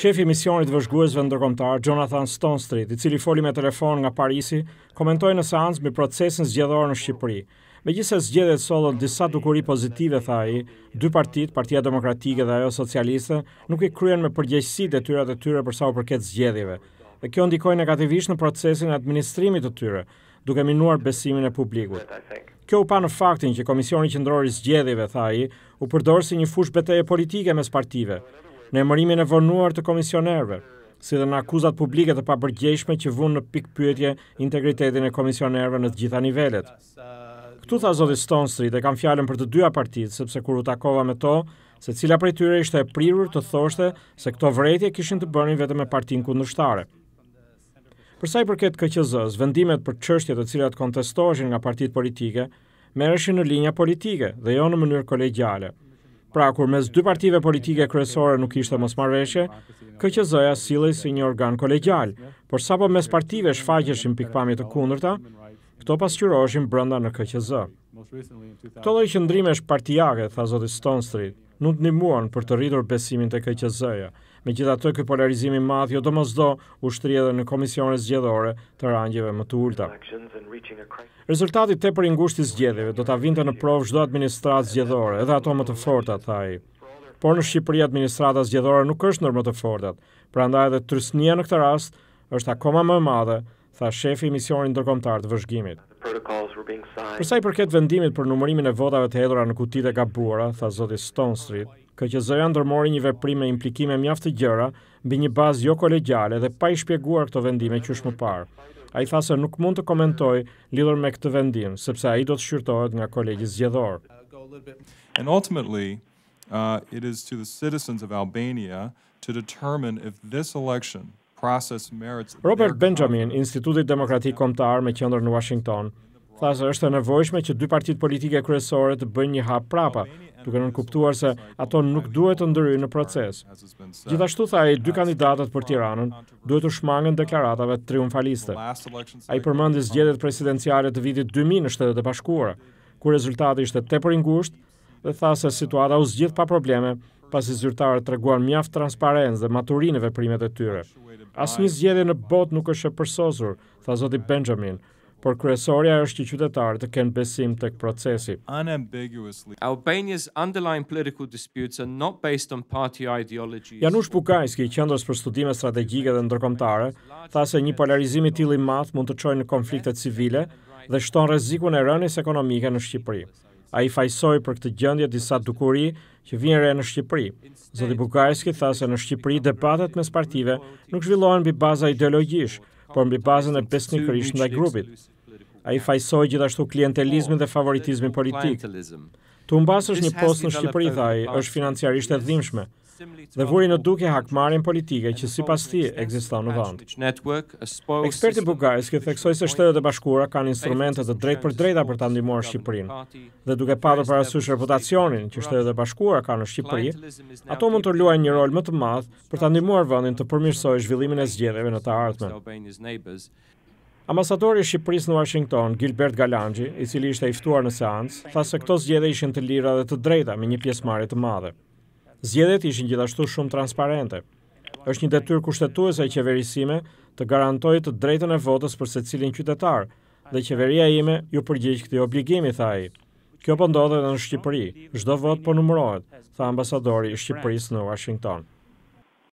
Shefi i misionit vëzhguesve ndërkombëtar Jonathan Stone Street, i cili foli me telefon nga Parisi, komentoi në seancë mbi procesin zgjedhor në Shqipëri. Megjithëse zgjedhjet sollod disa dukuri pozitive thaj, dy partitë, Partia Demokratike dhe ajo Socialiste, nuk i kryen me përgjegjësi detyrat e tyre përsa u përket zgjedhjeve. Dhe kjo ndikoi negativisht në procesin e administrimit të tyre, duke minuar besimin e publikut. Kjo u pa në faktin që Komisioni Qendror i Zgjedhjeve, thaj, u përdor si një fush betaje politike mes partive në emërimin e vonuar të komisionerve, si dhe në akuzat publike të papërgjeshme që vunë në pikë pyetje integritetin e komisionerve në të gjitha nivellet. Këtu tha Zoti Stone Street e kam fjallën për të dyja partit, sepse kur u takova me to, se cila prej tyre ishte e prirur të thoshte se këto vretje kishin të bërin vetëm me partin kundështare. Përsa i përket KQZ-s, vendimet për qështjet të cilat kontestoshin nga partitë politike merreshin në linja politike dhe jo në mënyrë kolegjale. Pra, kur mes dy partive politike kresore nuk ishte mos marveshje, KQZ-ja silej si një organ kolegial, por sa po mes partive shfaqeshim pikpamit të kundërta, këto pasqyroshim brënda në KQZ. Këto lojë qëndrime është partijake, tha Zotis Stone Street, nuk një muan për të rridur besimin të KQZ-ja. Me gjitha të këtë polarizimi madhjo, të mëzdo u shtri edhe në komisionës gjedhore të rangjeve më të ulta. Rezultatit të për ingushti zgjedhjeve do të avinte në provë shdo administratë zgjedhore, edhe ato më të forta, thaj. Por në Shqipëri administratë zgjedhore nuk është nërë më të forta, pra nda edhe trysnia në këtë rast është akoma më madhe, tha shefi misionin dërkomtar të vëzhgimit. Për sa i përket vendimit për numërimin e votave të hedhura në kutitë e gabuara, tha zoti Stone Street, KQZ-ja ndërmori një veprim me implikime mjaft të gjëra mbi një bazë jo kolegjale dhe pa i shpjeguar këto vendime qysh më parë. Ai tha se nuk mund të komentoj lidhur me këtë vendim, sepse ai do të shqyrtohet nga kolegji zgjedhor. Uh, And ultimately, uh, it is to the citizens of Albania to determine if this election Robert Benjamin, Institutit Demokratik Komtar me qëndër në Washington, Tha se është e nevojshme që dy partitë politike kryesore të bëjnë një hap prapa, duke nën kuptuar se ato nuk duhet të ndryjnë në proces. Gjithashtu tha e dy kandidatët për tiranën duhet të shmangën deklaratave triumfaliste. A i përmëndis gjedet presidencialet të vitit 2000 në shtetet e pashkura, ku rezultati ishte te për ingusht dhe tha se situata u zgjith pa probleme pas i zyrtarët të reguar mjaft transparens dhe maturinëve primet e tyre. Asë një zgjede në bot nuk është e përsosur, tha zoti Benjamin, por kryesorja është që qytetarë të kenë besim të procesi. Albania's underlying political disputes are not based on party ideologies. qendrës për studime strategjike dhe ndërkombëtare, tha se një polarizim i tillë i madh mund të çojë në konflikte civile dhe shton rrezikun e rënës ekonomike në Shqipëri. A i fajsoj për këtë gjëndje disa dukuri që vinë re në Shqipëri. Zoti Bukajski tha se në Shqipëri debatet mes partive nuk zhvillohen bi baza ideologjish, por mbi bazën e besni kërish nda grupit. A i fajsoj gjithashtu klientelizmin dhe favoritizmin politik. Të mbasë është një post në Shqipëri, thaj, është financiarisht e dhimshme, dhe vuri në duke hakmarin politike që si pas ti egzistan në vënd. Eksperti Bugajski theksoj se shtetet e bashkura kanë instrumentet dhe drejt për drejta për të ndimuar Shqiprin, dhe duke padur për asush reputacionin që shtetet e bashkura kanë në Shqipri, ato mund të rluaj një rol më të madh për të ndimuar vëndin të përmirësoj zhvillimin e zgjedeve në të ardhme. Ambasadori i Shqipërisë në Washington, Gilbert Galangji, i cili ishte i ftuar në seancë, tha se këto zgjedhje ishin të lira dhe të drejta me një pjesëmarrje të madhe. Zgjedhjet ishin gjithashtu shumë transparente. Është një detyrë kushtetuese e qeverisë të garantojë të drejtën e votës për secilin qytetar, dhe qeveria ime ju përgjigj këtij obligimi, tha ai. Kjo po ndodhet edhe në Shqipëri. Çdo vot po numërohet, tha ambasadori i Shqipërisë në Washington.